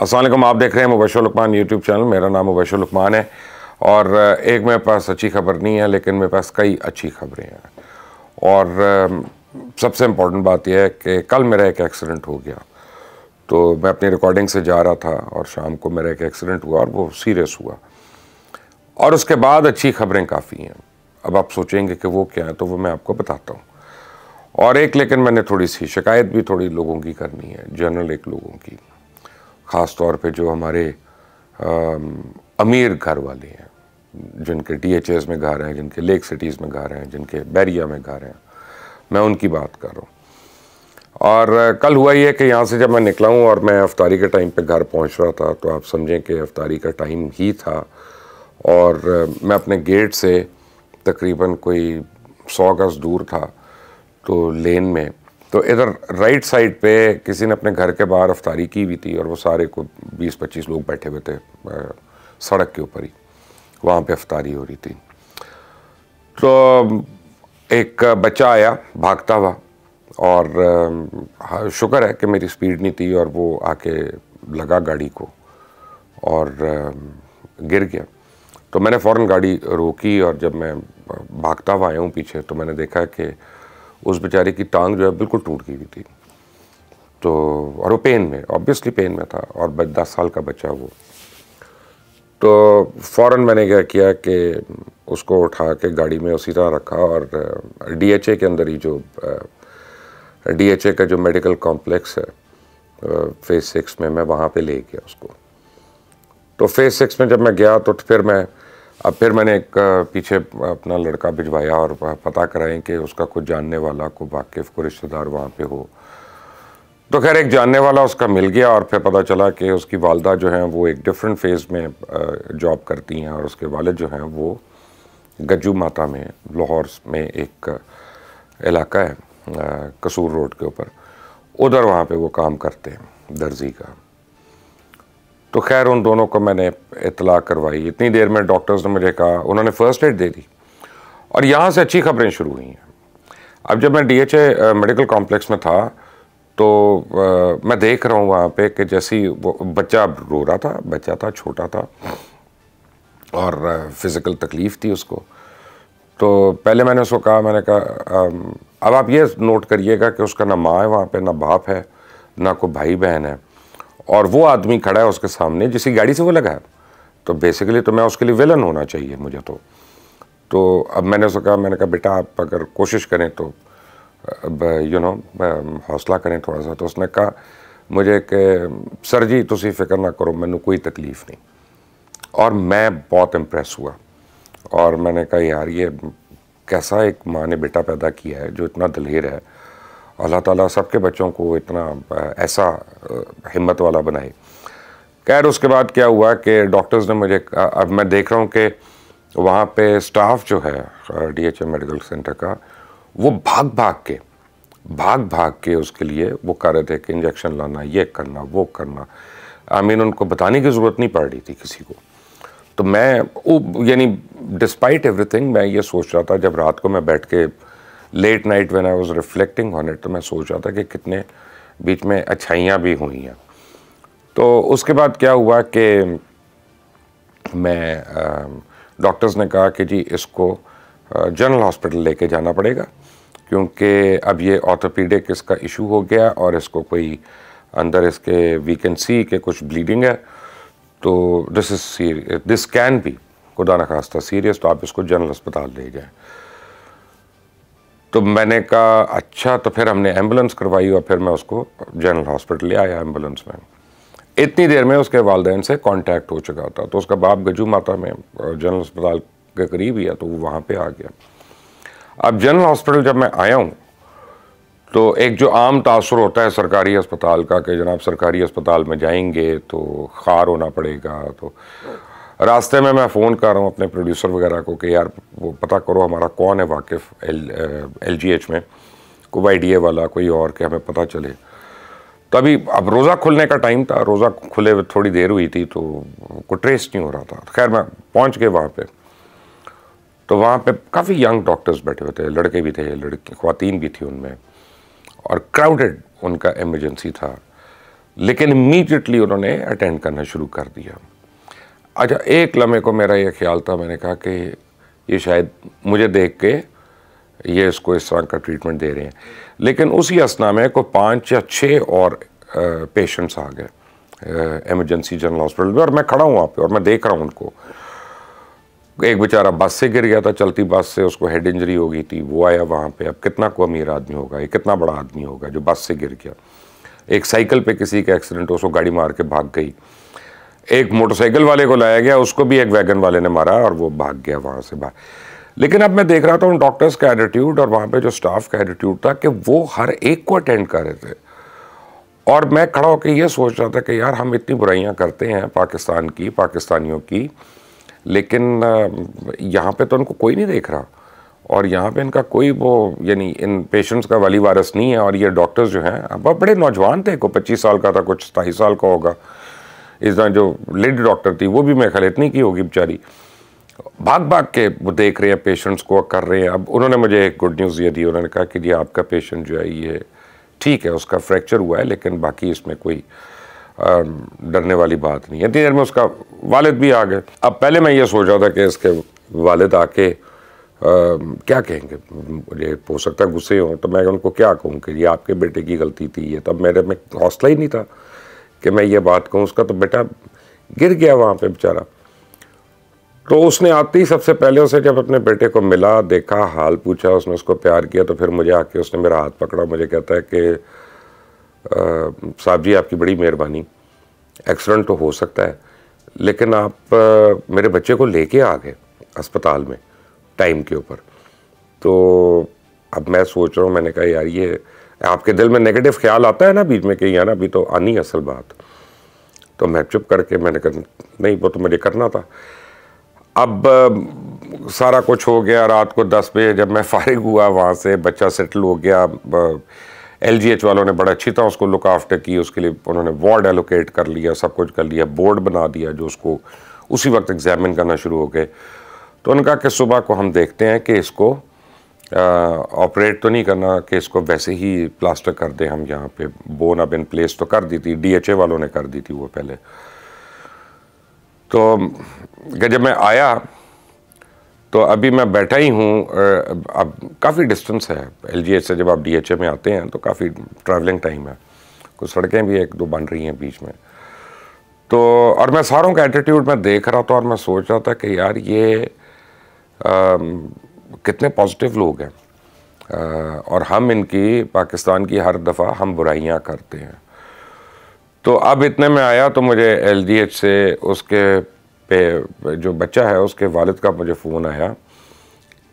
असलम आप देख रहे हैं मुबैश लकमान यूट्यूब चैनल मेरा नाम मुबैश लकमान है और एक मेरे पास अच्छी खबर नहीं है लेकिन मेरे पास कई अच्छी खबरें हैं और सबसे इम्पोर्टेंट बात यह है कि कल मेरा एक एक्सीडेंट हो गया तो मैं अपनी रिकॉर्डिंग से जा रहा था और शाम को मेरा एक एक्सीडेंट हुआ और वो सीरियस हुआ और उसके बाद अच्छी खबरें काफ़ी हैं अब आप सोचेंगे कि वो क्या है तो वो मैं आपको बताता हूँ और एक लेकिन मैंने थोड़ी सी शिकायत भी थोड़ी लोगों की करनी है जनरल एक लोगों की ख़ास तौर पे जो हमारे आ, अमीर घर वाले हैं जिनके डीएचएस में घर हैं जिनके लेक सिटीज़ में घर हैं जिनके बैरिया में घर हैं मैं उनकी बात कर रहा हूँ और कल हुआ ये कि यहाँ से जब मैं निकला हूँ और मैं अफ्तारी के टाइम पे घर पहुँच रहा था तो आप समझें कि अफ्तारी का टाइम ही था और मैं अपने गेट से तकरीबन कोई सौ गज़ दूर था तो लेन में तो इधर राइट साइड पे किसी ने अपने घर के बाहर अफ्तारी की हुई थी और वो सारे को 20-25 लोग बैठे हुए थे सड़क के ऊपर ही वहाँ पे अफ्तारी हो रही थी तो एक बच्चा आया भागता हुआ और शुक्र है कि मेरी स्पीड नहीं थी और वो आके लगा गाड़ी को और गिर गया तो मैंने फ़ौर गाड़ी रोकी और जब मैं भागता हुआ आया हूँ पीछे तो मैंने देखा कि उस बेचारे की टांग जो है बिल्कुल टूट गई हुई थी तो और वो पेन में ऑब्वियसली पेन में था और दस साल का बच्चा वो तो फ़ौर मैंने क्या किया कि उसको उठा के गाड़ी में उसी तरह रखा और डीएचए के अंदर ही जो डीएचए का जो मेडिकल कॉम्प्लेक्स है फेज़ सिक्स में मैं वहाँ पे ले गया उसको तो फेज़ सिक्स में जब मैं गया तो फिर मैं अब फिर मैंने एक पीछे अपना लड़का भिजवाया और पता कराएं कि उसका कुछ जानने वाला को वाकिफ को रिश्तेदार वहाँ पे हो तो खैर एक जानने वाला उसका मिल गया और फिर पता चला कि उसकी वालदा जो हैं वो एक डिफरेंट फेज़ में जॉब करती हैं और उसके वालद जो हैं वो गज्जू माता में लाहौर में एक इलाका है कसूर रोड के ऊपर उधर वहाँ पे वो काम करते हैं दर्जी का तो खैर उन दोनों को मैंने इतला करवाई इतनी देर में डॉक्टर्स ने मुझे कहा उन्होंने फ़र्स्ट एड दे दी और यहाँ से अच्छी खबरें शुरू हुई हैं अब जब मैं डीएचए मेडिकल कॉम्प्लेक्स में था तो आ, मैं देख रहा हूँ वहाँ पे कि जैसी वो बच्चा रो रहा था बच्चा था छोटा था और फिज़िकल तकलीफ़ थी उसको तो पहले मैंने उसको कहा मैंने कहा अब आप ये नोट करिएगा कि उसका ना माँ है वहाँ पर ना बाप है ना कोई भाई बहन है और वो आदमी खड़ा है उसके सामने जिसकी गाड़ी से वो लगा है तो बेसिकली तो मैं उसके लिए विलन होना चाहिए मुझे तो तो अब मैंने उसको कहा मैंने कहा बेटा आप अगर कोशिश करें तो यू नो हौसला करें थोड़ा सा तो उसने कहा मुझे कि सर जी तुम फिक्र ना करो मैंने कोई तकलीफ नहीं और मैं बहुत इम्प्रेस हुआ और मैंने कहा यार ये कैसा एक माँ ने बेटा पैदा किया है जो इतना दलेर है अल्लाह ताला सबके बच्चों को इतना ऐसा हिम्मत वाला बनाए खैर उसके बाद क्या हुआ कि डॉक्टर्स ने मुझे अब मैं देख रहा हूँ कि वहाँ पे स्टाफ जो है डी एच मेडिकल सेंटर का वो भाग भाग के भाग भाग के उसके लिए वो कर रहे थे कि इंजेक्शन लाना ये करना वो करना आई मीन उनको बताने की ज़रूरत नहीं पड़ रही थी किसी को तो मैं यानी डिस्पाइट एवरीथिंग मैं ये सोच रहा था जब रात को मैं बैठ के late night when I was reflecting on it तो मैं सोच रहा था कि कितने बीच में अच्छाइयाँ भी हुई हैं तो उसके बाद क्या हुआ कि मैं डॉक्टर्स ने कहा कि जी इसको जनरल हॉस्पिटल लेके जाना पड़ेगा क्योंकि अब ये ऑर्थोपीडिक इसका इशू हो गया और इसको कोई अंदर इसके वीकेंसी के कुछ ब्लीडिंग है तो this is serious this can भी खुदा ना खास्ता सीरियस तो आप इसको जनरल अस्पताल ले जाएँ तो मैंने कहा अच्छा तो फिर हमने एम्बुलेंस करवाई और फिर मैं उसको जनरल हॉस्पिटल ले आया एम्बुलेंस में इतनी देर में उसके वालदेन से कांटेक्ट हो चुका था तो उसका बाप गजू माता में जनरल अस्पताल के करीब ही है तो वो वहाँ पर आ गया अब जनरल हॉस्पिटल जब मैं आया हूँ तो एक जो आम तासर होता है सरकारी अस्पताल का कि जनाब सरकारी अस्पताल में जाएंगे तो खार होना पड़ेगा तो रास्ते में मैं फ़ोन कर रहा हूँ अपने प्रोड्यूसर वगैरह को कि यार वो पता करो हमारा कौन है वाकिफ़ एल जी एच में कोई वाई डी ए वाला कोई और के हमें पता चले तो अभी अब रोज़ा खुलने का टाइम था रोज़ा खुले थोड़ी देर हुई थी तो को ट्रेस नहीं हो रहा था खैर मैं पहुँच गए वहाँ पर तो वहाँ पर काफ़ी यंग डॉक्टर्स बैठे हुए थे लड़के भी थे लड़की खुतिन भी थी उनमें और क्राउडेड उनका एमरजेंसी था लेकिन इमीडिएटली उन्होंने अटेंड करना शुरू कर दिया अच्छा एक लम्हे को मेरा ये ख्याल था मैंने कहा कि ये शायद मुझे देख के ये इसको इस तरह का ट्रीटमेंट दे रहे हैं लेकिन उसी असना में को पाँच या छः और पेशेंट्स आ गए एमरजेंसी जनरल हॉस्पिटल में और मैं खड़ा हूँ वहाँ पे और मैं देख रहा हूँ उनको एक बेचारा बस से गिर गया था चलती बस से उसको हेड इंजरी हो गई थी वो आया वहाँ पे अब कितना को अमीर आदमी होगा ये कितना बड़ा आदमी होगा जो बस से गिर गया एक साइकिल पे किसी का एक्सीडेंट हो उसको गाड़ी मार के भाग गई एक मोटरसाइकिल वाले को लाया गया उसको भी एक वैगन वाले ने मारा और वो भाग गया वहाँ से बाहर लेकिन अब मैं देख रहा था उन डॉक्टर्स का एटीट्यूड और वहाँ पे जो स्टाफ का एटीट्यूड था कि वो हर एक को अटेंड कर रहे थे और मैं खड़ा होकर ये सोच रहा था कि यार हम इतनी बुराइयाँ करते हैं पाकिस्तान की पाकिस्तानियों की लेकिन यहाँ पर तो उनको कोई नहीं देख रहा और यहाँ पर इनका कोई वो यानी इन पेशेंट्स का वाली वारस नहीं है और ये डॉक्टर्स जो हैं अब बड़े नौजवान थे को पच्चीस साल का था कुछ सताईस साल का होगा इस तरह जो लेडी डॉक्टर थी वो भी मेरे ख्याल इतनी की होगी बेचारी भाग भाग के वो देख रहे हैं पेशेंट्स को कर रहे हैं अब उन्होंने मुझे एक गुड न्यूज़ ये दी उन्होंने कहा कि जी आपका पेशेंट जो है ये ठीक है उसका फ्रैक्चर हुआ है लेकिन बाकी इसमें कोई डरने वाली बात नहीं है इतनी देर में उसका वालिद भी आ गए अब पहले मैं ये सोच रहा था कि इसके वालिद आके आ, क्या कहेंगे ये हो सकता है गुस्से हों तो मैं उनको क्या कहूँ कि ये आपके बेटे की गलती थी ये तब मेरे में हौसला ही नहीं था कि मैं ये बात कहूँ उसका तो बेटा गिर गया वहाँ पे बेचारा तो उसने आते ही सबसे पहले उसे जब अपने बेटे को मिला देखा हाल पूछा उसने उसको प्यार किया तो फिर मुझे आके उसने मेरा हाथ पकड़ा मुझे कहता है कि साहब जी आपकी बड़ी मेहरबानी एक्सीडेंट तो हो सकता है लेकिन आप आ, मेरे बच्चे को लेके आ गए अस्पताल में टाइम के ऊपर तो अब मैं सोच रहा हूँ मैंने कहा यार ये आपके दिल में नेगेटिव ख्याल आता है ना बीच में कि यार अभी तो आनी असल बात तो मैं चुप करके मैंने कर नहीं वो तो मुझे करना था अब सारा कुछ हो गया रात को दस बजे जब मैं फारिग हुआ वहाँ से बच्चा सेटल हो गया एल वालों ने बड़ा अच्छी तरह उसको लुक आफ्टर की उसके लिए उन्होंने वार्ड एलोकेट कर लिया सब कुछ कर लिया बोर्ड बना दिया जो उसको उसी वक्त एग्जामिन करना शुरू हो गए तो उनका कि सुबह को हम देखते हैं कि इसको ऑपरेट uh, तो नहीं करना कि इसको वैसे ही प्लास्टर कर दें हम यहाँ पे बोन अब इन प्लेस तो कर दी थी डीएचए वालों ने कर दी थी वो पहले तो जब मैं आया तो अभी मैं बैठा ही हूँ अब काफ़ी डिस्टेंस है एल से जब आप डी में आते हैं तो काफ़ी ट्रैवलिंग टाइम है कुछ सड़कें भी एक दो बन रही हैं बीच में तो और मैं सारों का एटीट्यूड मैं देख रहा था और मैं सोच रहा था कि यार ये आ, कितने पॉजिटिव लोग हैं और हम इनकी पाकिस्तान की हर दफ़ा हम बुराइयां करते हैं तो अब इतने में आया तो मुझे एल से उसके पे जो बच्चा है उसके वालिद का मुझे फ़ोन आया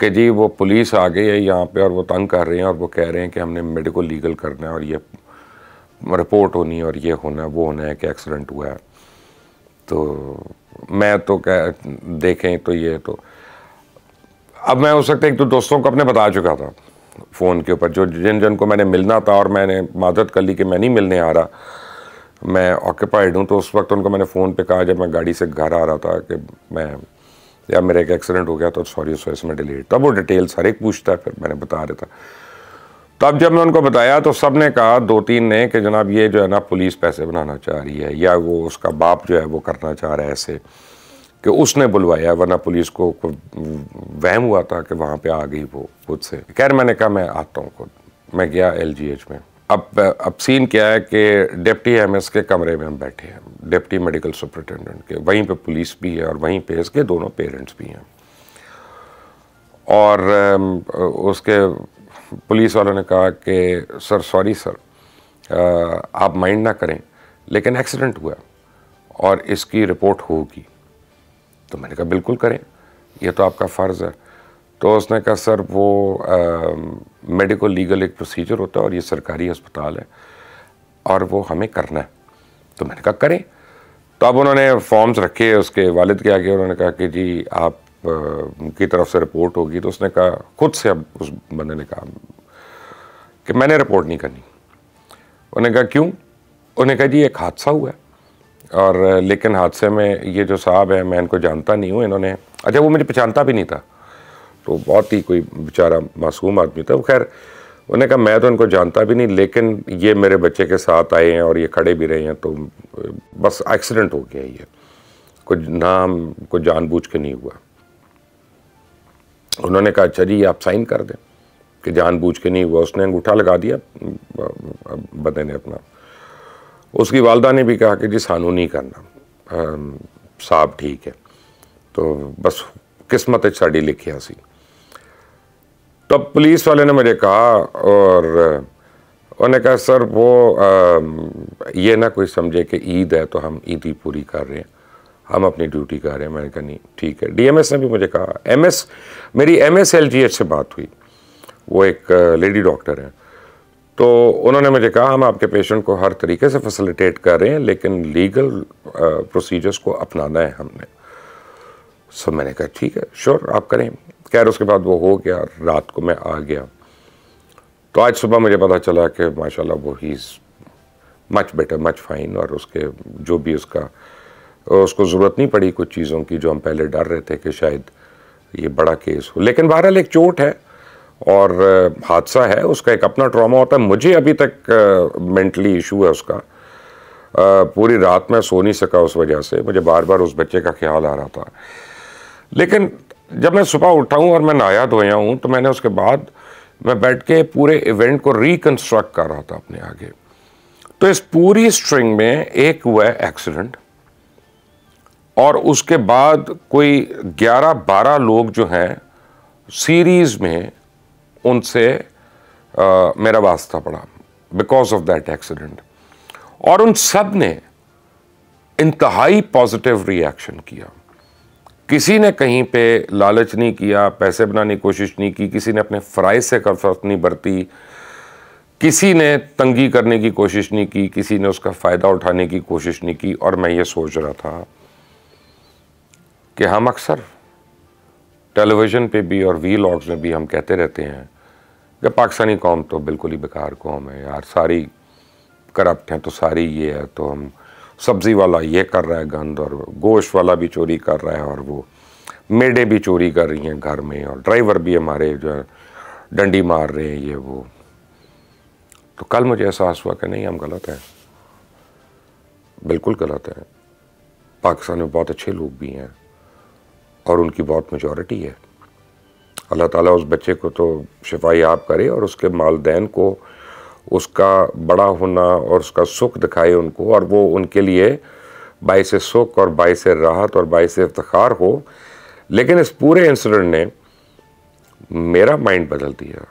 कि जी वो पुलिस आ गई है यहाँ पे और वो तंग कर रहे हैं और वो कह रहे हैं कि हमने मेडिकल लीगल करना है और ये रिपोर्ट होनी और ये होना है वो होना है कि एक्सीडेंट हुआ है तो मैं तो कह देखें तो ये तो अब मैं हो सकता है एक तो दोस्तों को अपने बता चुका था फ़ोन के ऊपर जो जिन जिन को मैंने मिलना था और मैंने मदद कर ली कि मैं नहीं मिलने आ रहा मैं ऑक्यूपाइड हूँ तो उस वक्त उनको मैंने फ़ोन पे कहा जब मैं गाड़ी से घर आ रहा था कि मैं या मेरा एक एक्सीडेंट हो गया तो सॉरी उस इसमें डिलेट डिलीट तब वो डिटेल्स हर एक पूछता है फिर मैंने बता रहा था तब जब मैं उनको बताया तो सब ने कहा दो तीन ने कि जनाब ये जो है ना पुलिस पैसे बनाना चाह रही है या वो उसका बाप जो है वो करना चाह रहा है ऐसे कि उसने बुलवाया वरना पुलिस को वहम हुआ था कि वहाँ पे आ गई वो खुद से खैर मैंने कहा मैं आता हूँ खुद मैं गया एलजीएच में अब अब सीन क्या है कि डिप्टी एमएस के कमरे में हम बैठे हैं डिप्टी मेडिकल सुपरिटेंडेंट के वहीं पे पुलिस भी है और वहीं पे इसके दोनों पेरेंट्स भी हैं और उसके पुलिस वालों ने कहा कि सर सॉरी सर आप माइंड ना करें लेकिन एक्सीडेंट हुआ और इसकी रिपोर्ट होगी तो मैंने कहा बिल्कुल करें यह तो आपका फ़र्ज़ है तो उसने कहा सर वो मेडिकल लीगल एक प्रोसीजर होता है और ये सरकारी अस्पताल है और वो हमें करना है तो मैंने कहा करें तो अब उन्होंने फॉर्म्स रखे उसके वालिद के आगे उन्होंने कहा कि जी आप की तरफ से रिपोर्ट होगी तो उसने कहा खुद से अब उस बंदे ने कहा कि मैंने रिपोर्ट नहीं करनी उन्होंने कहा क्यों उन्हें कहा जी एक हादसा हुआ है और लेकिन हादसे में ये जो साहब हैं मैं इनको जानता नहीं हूँ इन्होंने अच्छा वो मुझे पहचानता भी नहीं था तो बहुत ही कोई बेचारा मासूम आदमी था खैर उन्होंने कहा मैं तो इनको जानता भी नहीं लेकिन ये मेरे बच्चे के साथ आए हैं और ये खड़े भी रहे हैं तो बस एक्सीडेंट हो गया ये कुछ ना हम कुछ जानबूझ के नहीं हुआ उन्होंने कहा अच्छा जी आप साइन कर दें कि जानबूझ के नहीं हुआ उसने अंगूठा लगा दिया बदे ने अपना उसकी वालदा ने भी कहा कि जी सानू नहीं करना साहब ठीक है तो बस किस्मत साड़ी लिखिया सी तब तो पुलिस वाले ने मुझे कहा और उन्हें कहा सर वो आ, ये ना कोई समझे कि ईद है तो हम ईद ही पूरी कर रहे हैं हम अपनी ड्यूटी कर रहे हैं मैंने कहा नहीं ठीक है डीएमएस ने भी मुझे कहा एमएस मेरी M S L G H से बात हुई वो एक लेडी डॉक्टर हैं तो उन्होंने मुझे कहा हम आपके पेशेंट को हर तरीके से फैसिलिटेट कर रहे हैं लेकिन लीगल प्रोसीजर्स को अपनाना है हमने सो मैंने कहा ठीक है श्योर आप करें खैर उसके बाद वो हो गया रात को मैं आ गया तो आज सुबह मुझे पता चला कि माशाल्लाह वो ही मच बेटर मच फाइन और उसके जो भी उसका उसको ज़रूरत नहीं पड़ी कुछ चीज़ों की जो हम पहले डर रहे थे कि शायद ये बड़ा केस हो लेकिन बहरहाल एक चोट है और हादसा है उसका एक अपना ट्रॉमा होता है मुझे अभी तक मेंटली इशू है उसका पूरी रात मैं सो नहीं सका उस वजह से मुझे बार बार उस बच्चे का ख्याल आ रहा था लेकिन जब मैं सुबह उठा हूँ और मैं नहाया धोया हूँ तो मैंने उसके बाद मैं बैठ के पूरे इवेंट को रिकन्स्ट्रक्ट कर रहा था अपने आगे तो इस पूरी स्ट्रिंग में एक हुआ है एक्सीडेंट और उसके बाद कोई 11-12 लोग जो हैं सीरीज़ में उनसे आ, मेरा वास्ता पड़ा बिकॉज ऑफ दैट एक्सीडेंट और उन सब ने इंतहाई पॉजिटिव रिएक्शन किया किसी ने कहीं पे लालच नहीं किया पैसे बनाने की कोशिश नहीं की किसी ने अपने फ़राइज से कफरत नहीं बरती किसी ने तंगी करने की कोशिश नहीं की किसी ने उसका फ़ायदा उठाने की कोशिश नहीं की और मैं ये सोच रहा था कि हम अक्सर टेलीविज़न पे भी और वी लॉग्स में भी हम कहते रहते हैं कि पाकिस्तानी कौम तो बिल्कुल ही बेकार कौम है यार सारी करप्ट हैं तो सारी ये है तो हम सब्ज़ी वाला ये कर रहा है गंद और गोश्त वाला भी चोरी कर रहा है और वो मेडे भी चोरी कर रही हैं घर में और ड्राइवर भी हमारे जो है डंडी मार रहे हैं ये वो तो कल मुझे एहसास हुआ कि नहीं हम गलत हैं बिल्कुल गलत है पाकिस्तान में बहुत अच्छे लोग भी हैं और उनकी बहुत मेजोरिटी है अल्लाह ताला उस बच्चे को तो शिफाई आप करे और उसके मालदेन को उसका बड़ा होना और उसका सुख दिखाए उनको और वो उनके लिए बायस सुख और बायस राहत और बायस इफ्तार हो लेकिन इस पूरे इंसिडेंट ने मेरा माइंड बदल दिया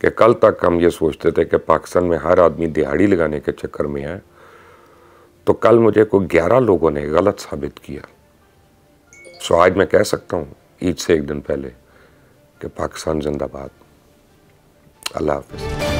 कि कल तक हम ये सोचते थे कि पाकिस्तान में हर आदमी दिहाड़ी लगाने के चक्कर में है तो कल मुझे कोई ग्यारह लोगों ने गलत साबित किया सो आज मैं कह सकता हूँ ईद से एक दिन पहले कि पाकिस्तान जिंदाबाद अल्लाह हाफिज़